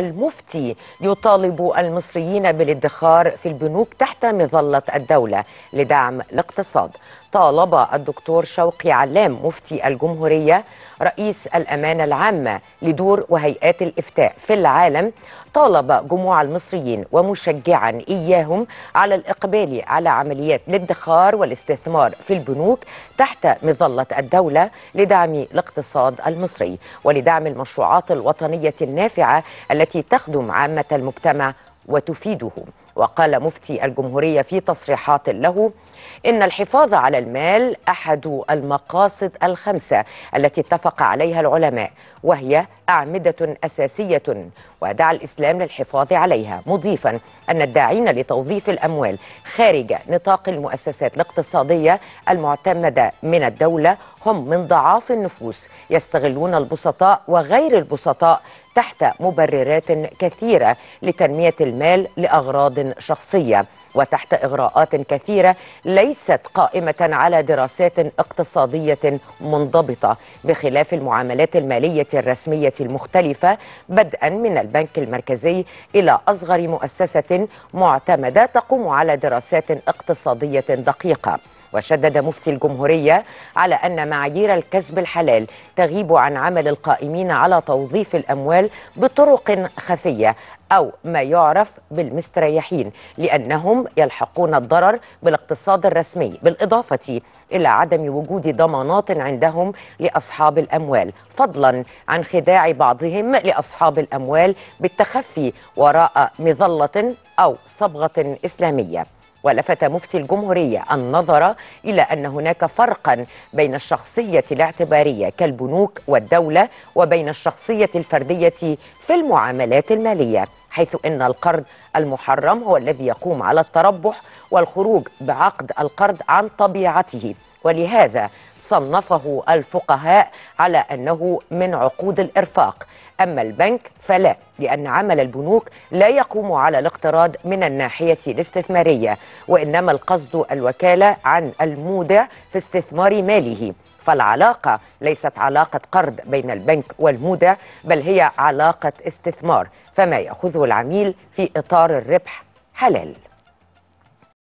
المفتي يطالب المصريين بالادخار في البنوك تحت مظلة الدولة لدعم الاقتصاد طالب الدكتور شوقي علام مفتي الجمهورية رئيس الأمانة العامة لدور وهيئات الإفتاء في العالم طالب جموع المصريين ومشجعا إياهم على الإقبال على عمليات الادخار والاستثمار في البنوك تحت مظلة الدولة لدعم الاقتصاد المصري ولدعم المشروعات الوطنية النافعة التي التي تخدم عامة المجتمع وتفيده وقال مفتي الجمهورية في تصريحات له إن الحفاظ على المال أحد المقاصد الخمسة التي اتفق عليها العلماء وهي أعمدة أساسية ودعا الإسلام للحفاظ عليها مضيفا أن الداعين لتوظيف الأموال خارج نطاق المؤسسات الاقتصادية المعتمدة من الدولة هم من ضعاف النفوس يستغلون البسطاء وغير البسطاء تحت مبررات كثيرة لتنمية المال لأغراض شخصية وتحت إغراءات كثيرة ليست قائمة على دراسات اقتصادية منضبطة بخلاف المعاملات المالية الرسمية المختلفة بدءا من البنك المركزي إلى أصغر مؤسسة معتمدة تقوم على دراسات اقتصادية دقيقة وشدد مفتي الجمهورية على أن معايير الكسب الحلال تغيب عن عمل القائمين على توظيف الأموال بطرق خفية أو ما يعرف بالمستريحين لأنهم يلحقون الضرر بالاقتصاد الرسمي بالإضافة إلى عدم وجود ضمانات عندهم لأصحاب الأموال فضلا عن خداع بعضهم لأصحاب الأموال بالتخفي وراء مظلة أو صبغة إسلامية ولفت مفتي الجمهورية النظر إلى أن هناك فرقا بين الشخصية الاعتبارية كالبنوك والدولة وبين الشخصية الفردية في المعاملات المالية حيث أن القرض المحرم هو الذي يقوم على التربح والخروج بعقد القرض عن طبيعته ولهذا صنفه الفقهاء على أنه من عقود الإرفاق أما البنك فلا لأن عمل البنوك لا يقوم على الاقتراض من الناحية الاستثمارية وإنما القصد الوكالة عن المودع في استثمار ماله فالعلاقة ليست علاقة قرض بين البنك والمودع بل هي علاقة استثمار فما يأخذه العميل في إطار الربح حلال